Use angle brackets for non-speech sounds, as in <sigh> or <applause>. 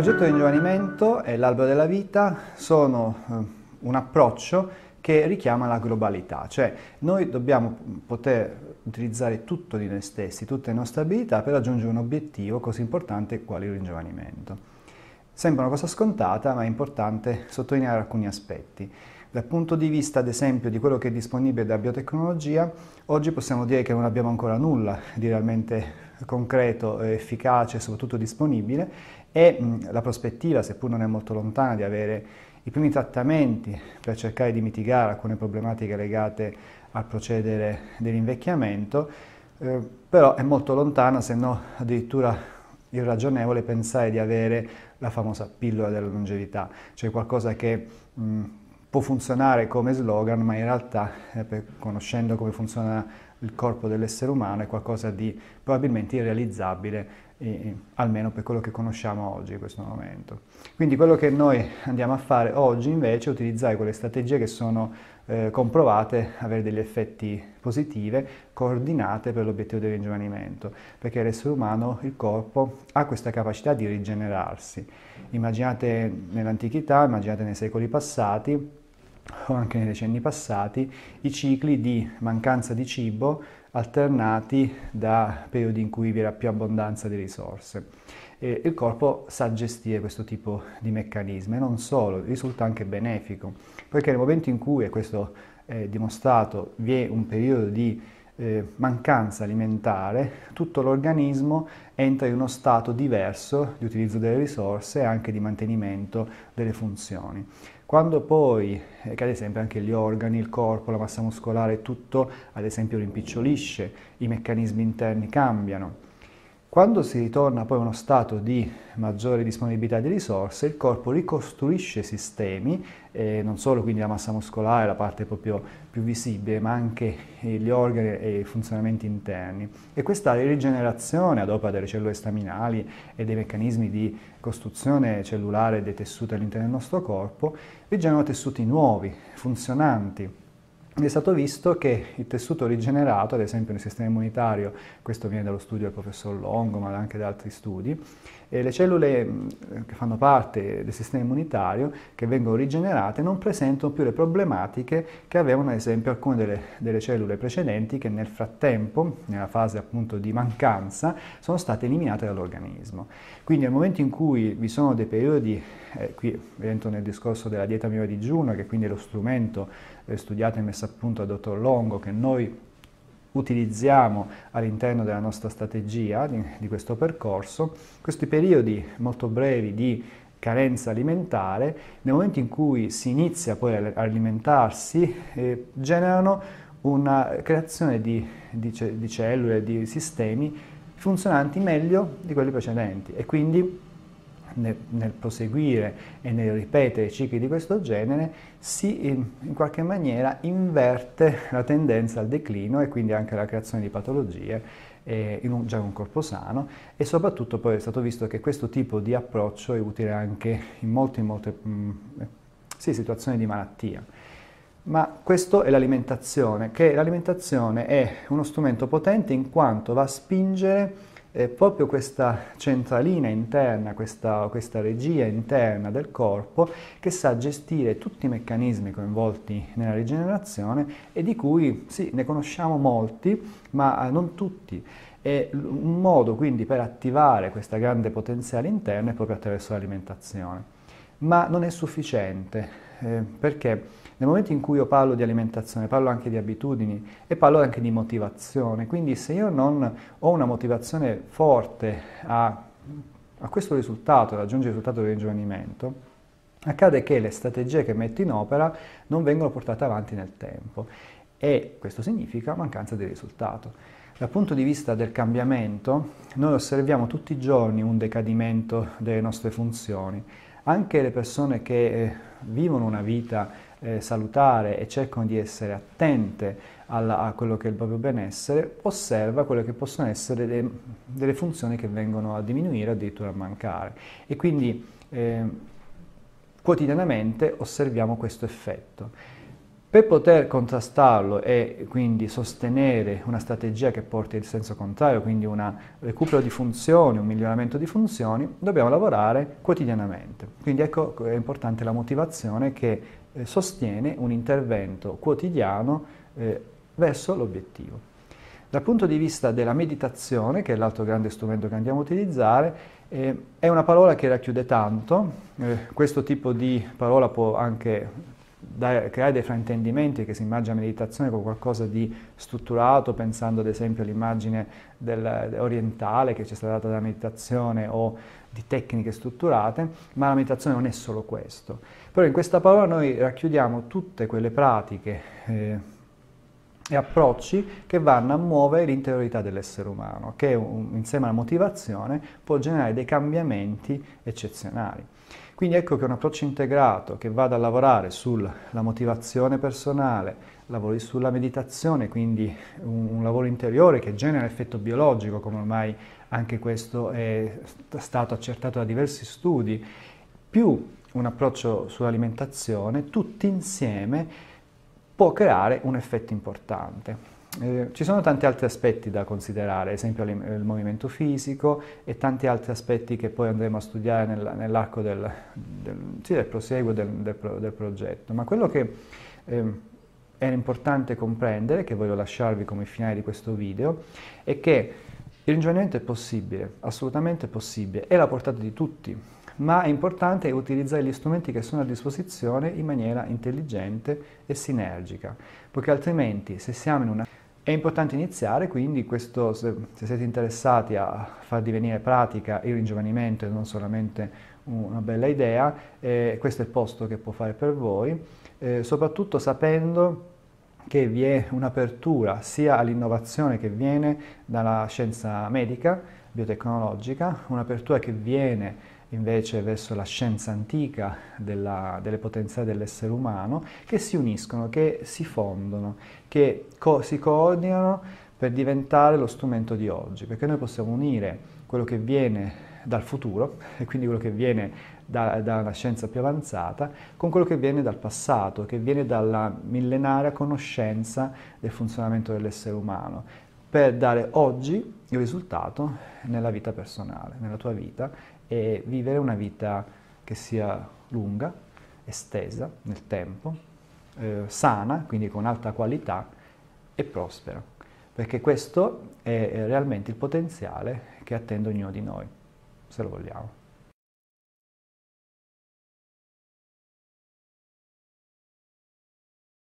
progetto di ingiovanimento e l'albero della vita sono eh, un approccio che richiama la globalità, cioè noi dobbiamo poter utilizzare tutto di noi stessi, tutte le nostre abilità per raggiungere un obiettivo così importante quale il ringiovanimento. Sembra una cosa scontata, ma è importante sottolineare alcuni aspetti. Dal punto di vista, ad esempio, di quello che è disponibile da biotecnologia, oggi possiamo dire che non abbiamo ancora nulla di realmente concreto, efficace e soprattutto disponibile e mm, la prospettiva, seppur non è molto lontana, di avere i primi trattamenti per cercare di mitigare alcune problematiche legate al procedere dell'invecchiamento, eh, però è molto lontana, se no addirittura irragionevole pensare di avere la famosa pillola della longevità, cioè qualcosa che mh, mm, può funzionare come slogan, ma in realtà, eh, per, conoscendo come funziona il corpo dell'essere umano, è qualcosa di probabilmente irrealizzabile, eh, almeno per quello che conosciamo oggi in questo momento. Quindi quello che noi andiamo a fare oggi invece è utilizzare quelle strategie che sono eh, comprovate, avere degli effetti positivi, coordinate per l'obiettivo del ringiovanimento, perché l'essere umano, il corpo, ha questa capacità di rigenerarsi. Immaginate nell'antichità, immaginate nei secoli passati, o anche nei decenni passati, i cicli di mancanza di cibo alternati da periodi in cui vi era più abbondanza di risorse. E il corpo sa gestire questo tipo di meccanismi e non solo, risulta anche benefico, poiché nel momento in cui, e questo è dimostrato, vi è un periodo di eh, mancanza alimentare, tutto l'organismo entra in uno stato diverso di utilizzo delle risorse e anche di mantenimento delle funzioni. Quando poi, eh, che ad esempio anche gli organi, il corpo, la massa muscolare, tutto ad esempio rimpicciolisce, i meccanismi interni cambiano, quando si ritorna poi a uno stato di maggiore disponibilità di risorse, il corpo ricostruisce sistemi, eh, non solo quindi la massa muscolare, la parte proprio più visibile, ma anche eh, gli organi e i funzionamenti interni. E questa rigenerazione ad opera delle cellule staminali e dei meccanismi di costruzione cellulare dei tessuti all'interno del nostro corpo rigenera tessuti nuovi, funzionanti, è stato visto che il tessuto rigenerato, ad esempio nel sistema immunitario, questo viene dallo studio del professor Longo, ma anche da altri studi, le cellule mm, che fanno parte del sistema immunitario, che vengono rigenerate, non presentano più le problematiche che avevano ad esempio alcune delle, delle cellule precedenti che nel frattempo, nella fase appunto di mancanza, sono state eliminate dall'organismo. Quindi nel momento in cui vi sono dei periodi, eh, qui entro nel discorso della dieta mio digiuno, che quindi è lo strumento studiata e messa a punto dal dottor Longo, che noi utilizziamo all'interno della nostra strategia di, di questo percorso, questi periodi molto brevi di carenza alimentare, nel momento in cui si inizia poi ad alimentarsi, eh, generano una creazione di, di, di cellule, di sistemi funzionanti meglio di quelli precedenti e quindi nel, nel, proseguire e nel ripetere cicli di questo genere si in qualche maniera inverte <laughs> la tendenza al declino e quindi anche alla creazione di patologie eh, in un, già in un corpo sano e soprattutto poi è stato visto che questo tipo di approccio è utile anche in molte, molte mh, mm, eh, sì, situazioni di malattia. Ma questo è l'alimentazione, che l'alimentazione è uno strumento potente in quanto va a spingere eh, proprio questa centralina interna, questa, questa, regia interna del corpo che sa gestire tutti i meccanismi coinvolti nella rigenerazione e di cui sì, ne conosciamo molti, ma eh, non tutti. E un modo quindi per attivare questa grande potenziale interna è proprio attraverso l'alimentazione. Ma non è sufficiente eh, perché nel momento in cui io parlo di alimentazione, parlo anche di abitudini e parlo anche di motivazione, quindi se io non ho una motivazione forte a, a questo risultato, a raggiungere il risultato di ringiovanimento, accade che le strategie che metto in opera non vengono portate avanti nel tempo e questo significa mancanza di risultato. Dal punto di vista del cambiamento, noi osserviamo tutti i giorni un decadimento delle nostre funzioni. Anche le persone che eh, vivono una vita eh, salutare e cercano di essere attente alla, a quello che è il proprio benessere, osserva quelle che possono essere delle, delle funzioni che vengono a diminuire addirittura a mancare. E quindi eh, quotidianamente osserviamo questo effetto. Per poter contrastarlo e quindi sostenere una strategia che porti al senso contrario, quindi un recupero di funzioni, un miglioramento di funzioni, dobbiamo lavorare quotidianamente. Quindi ecco è importante la motivazione che eh, sostiene un intervento quotidiano eh, verso l'obiettivo. Dal punto di vista della meditazione, che è l'altro grande strumento che andiamo a utilizzare, eh, è una parola che racchiude tanto, eh, questo tipo di parola può anche da, creare dei fraintendimenti che si immagina meditazione con qualcosa di strutturato, pensando ad esempio all'immagine del, orientale che ci è stata data dalla meditazione o di tecniche strutturate, ma la meditazione non è solo questo. Però in questa parola noi racchiudiamo tutte quelle pratiche eh, e approcci che vanno a muovere l'interiorità dell'essere umano, che un, insieme alla motivazione può generare dei cambiamenti eccezionali. Quindi ecco che un approccio integrato che vada a lavorare sulla motivazione personale, lavori sulla meditazione, quindi un, un lavoro interiore che genera effetto biologico, come ormai anche questo è stato accertato da diversi studi, più un approccio sull'alimentazione, tutti insieme può creare un effetto importante. Eh, ci sono tanti altri aspetti da considerare, ad esempio il movimento fisico e tanti altri aspetti che poi andremo a studiare nel, nell'arco del, del, sì, del, proseguo del, del, progetto. Ma quello che eh, era importante comprendere, che voglio lasciarvi come finale di questo video, è che il ringiovanimento è possibile, assolutamente possibile, è la portata di tutti, ma è importante utilizzare gli strumenti che sono a disposizione in maniera intelligente e sinergica, perché altrimenti se siamo in una è importante iniziare, quindi questo, se, se siete interessati a far divenire pratica il ringiovanimento e non solamente una bella idea, eh, questo è il posto che può fare per voi, eh, soprattutto sapendo che vi è un'apertura sia all'innovazione che viene dalla scienza medica, biotecnologica, un'apertura che viene invece verso la scienza antica della, delle potenziali dell'essere umano, che si uniscono, che si fondono, che co- si coordinano per diventare lo strumento di oggi, perché noi possiamo unire quello che viene dal futuro e quindi quello che viene da, da una scienza più avanzata con quello che viene dal passato, che viene dalla millenaria conoscenza del funzionamento dell'essere umano, per dare oggi il risultato nella vita personale, nella tua vita e vivere una vita che sia lunga, estesa nel tempo, eh, sana, quindi con alta qualità e prospera, perché questo è realmente il potenziale che attende ognuno di noi, se lo vogliamo.